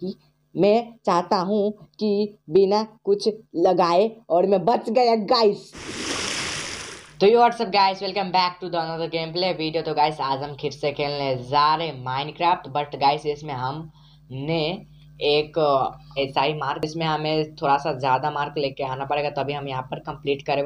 कि मैं चाहता हूँ कि बिना कुछ लगाए और मैं बच गया गाइस तो you what's up guys welcome back to the another game play video तो गाइस आज हम फिर से खेलने जा रहे माइनक्राफ्ट बट गाइस इसमें हमने एक ऐसा ही मार्क इसमें हमें थोड़ा सा ज़्यादा मार्क लेके आना पड़ेगा तभी हम यहाँ पर कंप्लीट कर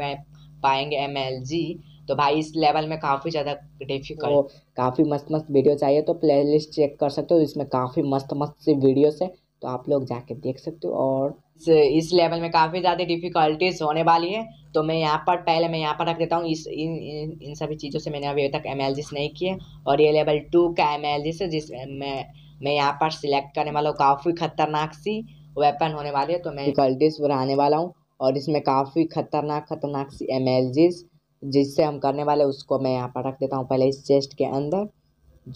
पाएंगे एम एल जी तो भाई इस लेवल में काफ़ी ज़्यादा डिफिकल्ट तो काफ़ी मस्त मस्त वीडियो चाहिए तो प्ले चेक कर सकते हो इसमें काफ़ी मस्त मस्त सी वीडियोस है तो आप लोग जाके देख सकते हो और इस लेवल में काफ़ी ज़्यादा डिफिकल्टीज होने वाली है तो मैं यहाँ पर पहले मैं यहाँ पर रख देता हूँ इस इन इन, सभी चीज़ों से मैंने अभी तक एम नहीं किए और ये लेवल टू का एम एल जिस मैं मैं यहाँ पर सिलेक्ट करने वाला हूँ काफ़ी खतरनाक सी वेपन होने वाली है तो मैं डिफिकल्टीज बनाने वाला हूँ और इसमें काफ़ी खतरनाक खतरनाक सी एम जिससे हम करने वाले उसको मैं यहाँ पर रख देता हूँ पहले इस चेस्ट के अंदर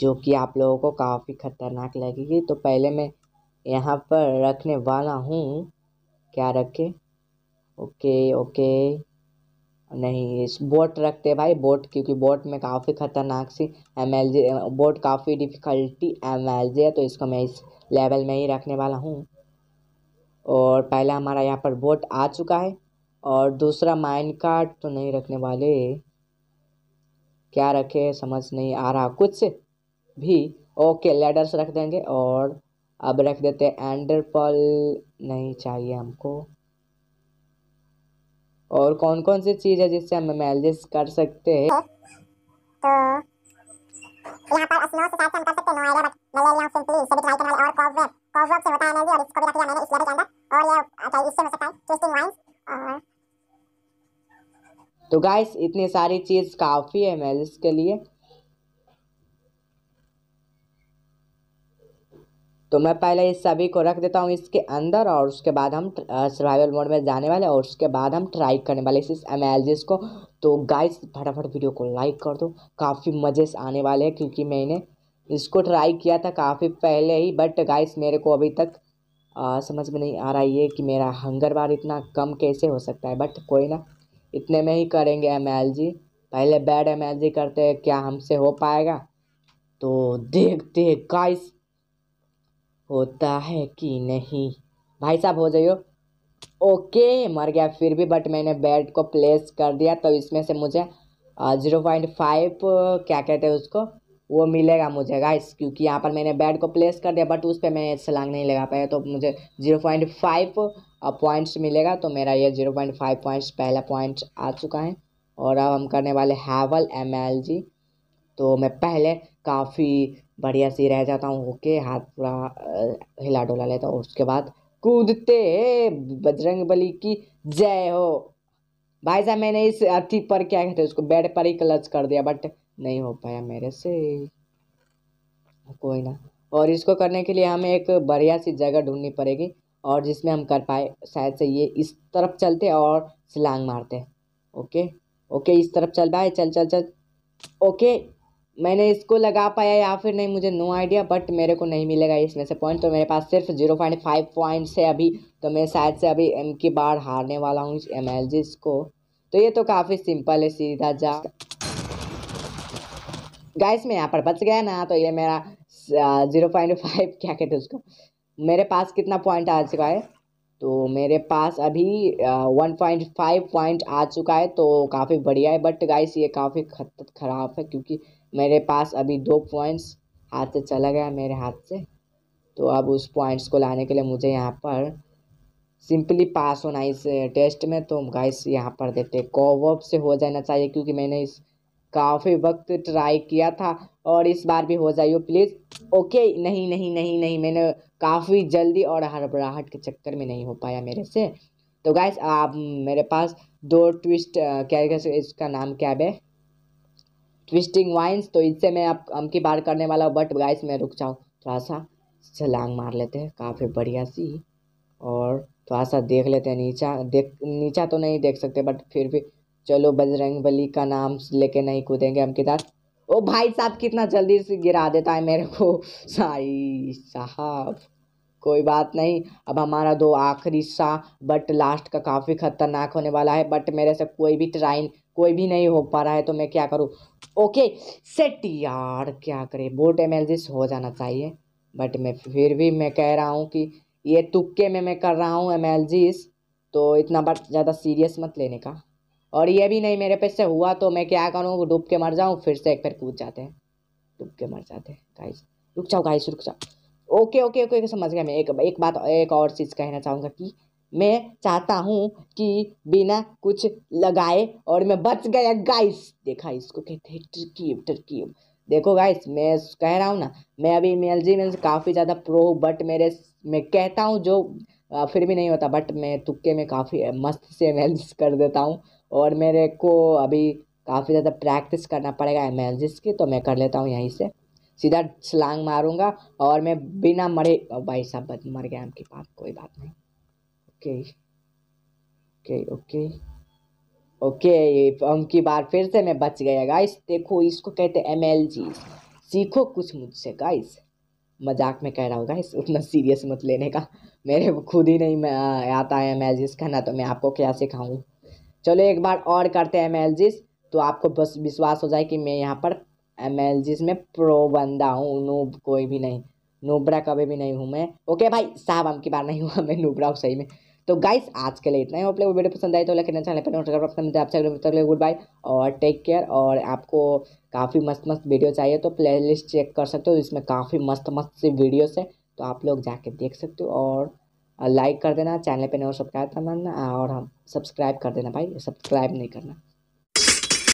जो कि आप लोगों को काफ़ी ख़तरनाक लगेगी तो पहले मैं यहाँ पर रखने वाला हूँ क्या रखे ओके ओके नहीं इस बोट रखते भाई बोट क्योंकि बोट में काफ़ी ख़तरनाक सी एम एल जी बोट काफ़ी डिफ़िकल्टी एम एल जी है तो इसको मैं इस लेवल में ही रखने वाला हूँ और पहला हमारा यहाँ पर बोट आ चुका है और दूसरा माइंड कार्ड तो नहीं रखने वाले क्या रखे समझ नहीं आ रहा कुछ भी ओके लेडर्स रख देंगे और अब रख देते एंडरपल नहीं चाहिए हमको और कौन कौन सी चीज़ है जिससे हम एनालिसिस कर सकते हैं तो यहाँ पर स्नो से कर सकते हैं सिंपली भी तो गाइस इतनी सारी चीज़ काफ़ी है मैरिज के लिए तो मैं पहले इस सभी को रख देता हूँ इसके अंदर और उसके बाद हम सर्वाइवल मोड में जाने वाले और उसके बाद हम ट्राई करने वाले इस एम को तो गाइस फटाफट वीडियो को लाइक कर दो काफ़ी मज़े से आने वाले हैं क्योंकि मैंने इसको ट्राई किया था काफ़ी पहले ही बट गाइस मेरे को अभी तक आ, समझ में नहीं आ रहा ये कि मेरा हंगर बार इतना कम कैसे हो सकता है बट कोई ना इतने में ही करेंगे एम पहले बैड एम करते हैं क्या हमसे हो पाएगा तो देखते हैं काइस होता है कि नहीं भाई साहब हो जाइयो ओके मर गया फिर भी बट मैंने बैड को प्लेस कर दिया तो इसमें से मुझे ज़ीरो पॉइंट फाइव क्या कहते हैं उसको वो मिलेगा मुझे गाइस क्योंकि यहाँ पर मैंने बैड को प्लेस कर दिया बट उस पर मैं सलांग नहीं लगा पाया तो मुझे ज़ीरो पॉइंट फाइव अब पॉइंट्स मिलेगा तो मेरा ये जीरो पॉइंट फाइव पॉइंट्स पहला पॉइंट आ चुका है और अब हम करने वाले हैवल एम एल जी तो मैं पहले काफ़ी बढ़िया सी रह जाता हूँ होके हाथ पूरा हिला डोला लेता हूँ उसके बाद कूदते बजरंग बली की जय हो भाई साहब मैंने इस अथी पर क्या कहते हैं उसको बेड पर ही क्लच कर दिया बट नहीं हो पाया मेरे से कोई ना और इसको करने के लिए हमें एक बढ़िया सी जगह ढूंढनी पड़ेगी और जिसमें हम कर पाए शायद से ये इस तरफ चलते और सिलांग मारते ओके ओके इस तरफ चल पाए चल चल चल ओके मैंने इसको लगा पाया या फिर नहीं मुझे नो आइडिया बट मेरे को नहीं मिलेगा इसमें से पॉइंट तो मेरे पास सिर्फ जीरो पॉइंट फाइव पॉइंट्स है अभी तो मैं शायद से अभी एम की बार हारने वाला हूँ एम एल जी को तो ये तो काफ़ी सिंपल है सीधा जा गाइस मैं यहाँ पर बच गया ना तो ये मेरा जीरो पॉइंट फाइव क्या कहते हैं उसको मेरे पास कितना पॉइंट आ चुका है तो मेरे पास अभी वन पॉइंट फाइव पॉइंट आ चुका है तो काफ़ी बढ़िया है बट गाइस ये काफ़ी ख़राब है क्योंकि मेरे पास अभी दो पॉइंट्स हाथ से चला गया मेरे हाथ से तो अब उस पॉइंट्स को लाने के लिए मुझे यहाँ पर सिंपली पास होना इस टेस्ट में तो गाइस यहाँ पर देते कोवअप से हो जाना चाहिए क्योंकि मैंने इस काफ़ी वक्त ट्राई किया था और इस बार भी हो जाइयो प्लीज़ ओके नहीं नहीं नहीं नहीं मैंने काफ़ी जल्दी और हड़बड़ाहट के चक्कर में नहीं हो पाया मेरे से तो गाइस आप मेरे पास दो ट्विस्ट क्या इसका नाम क्या है ट्विस्टिंग वाइन्स तो इससे मैं आप हम की बार करने वाला हूँ बट गाइस मैं रुक जाऊँ थोड़ा सा छलांग मार लेते हैं काफ़ी बढ़िया सी और थोड़ा सा देख लेते हैं नीचा देख नीचा तो नहीं देख सकते बट फिर भी चलो बजरंग बली का नाम लेके नहीं कूदेंगे हम किधर ओ भाई साहब कितना जल्दी से गिरा देता है मेरे को साई साहब कोई बात नहीं अब हमारा दो आखिरी सा बट लास्ट का काफ़ी खतरनाक होने वाला है बट मेरे से कोई भी ट्राइन कोई भी नहीं हो पा रहा है तो मैं क्या करूँ ओके सेट यार क्या करें बोट एम हो जाना चाहिए बट मैं फिर भी मैं कह रहा हूँ कि ये तुक्के में मैं कर रहा हूँ एम तो इतना बट ज़्यादा सीरियस मत लेने का और ये भी नहीं मेरे पे से हुआ तो मैं क्या करूँ डूब के मर जाऊँ फिर से एक फिर कूद जाते हैं डूब के मर जाते हैं गाइस रुक जाओ गाइस रुक जाओ ओके ओके ओके समझ गया मैं एक एक बात एक और चीज़ कहना चाहूँगा कि मैं चाहता हूँ कि बिना कुछ लगाए और मैं बच गया गाइस देखा इसको कहते हैं टर्कीब टर्कीब देखो गाइस मैं कह रहा हूँ ना मैं अभी मेल जी में काफ़ी ज़्यादा प्रो बट मेरे मैं कहता हूँ जो फिर भी नहीं होता बट मैं तुक्के में काफ़ी मस्त से मेल्स कर देता हूँ और मेरे को अभी काफ़ी ज़्यादा प्रैक्टिस करना पड़ेगा एम की तो मैं कर लेता हूँ यहीं से सीधा छलांग मारूंगा और मैं बिना मरे भाई साहब मर गया आपके पास कोई बात नहीं ओके ओके ओके ओके उनकी बार फिर से मैं बच गया गाइस देखो इसको कहते हैं एम एल जी सीखो कुछ मुझसे गाइस मजाक में कह रहा हूँ गाइस उतना सीरियस मत लेने का मेरे खुद ही नहीं मैं आता है एम एल जी का ना तो मैं आपको क्या सिखाऊँ चलो एक बार और करते हैं एम तो आपको बस विश्वास हो जाए कि मैं यहाँ पर एम में प्रो बंदा हूँ नूब कोई भी नहीं नूबरा कभी भी नहीं हूँ मैं ओके भाई साहब हम की बार नहीं हुआ मैं नूबरा हूँ सही में तो गाइस आज के लिए इतना ही वो वीडियो पसंद आए तो लेकिन चैनल पर नोट कर गुड बाय और टेक केयर और आपको काफ़ी मस्त मस्त वीडियो चाहिए तो प्ले चेक कर सकते हो इसमें काफ़ी मस्त मस्त सी वीडियोस है तो आप लोग जाके देख सकते हो और लाइक कर देना चैनल पे नए सब्सक्राइब कर और हम सब्सक्राइब कर देना भाई सब्सक्राइब नहीं करना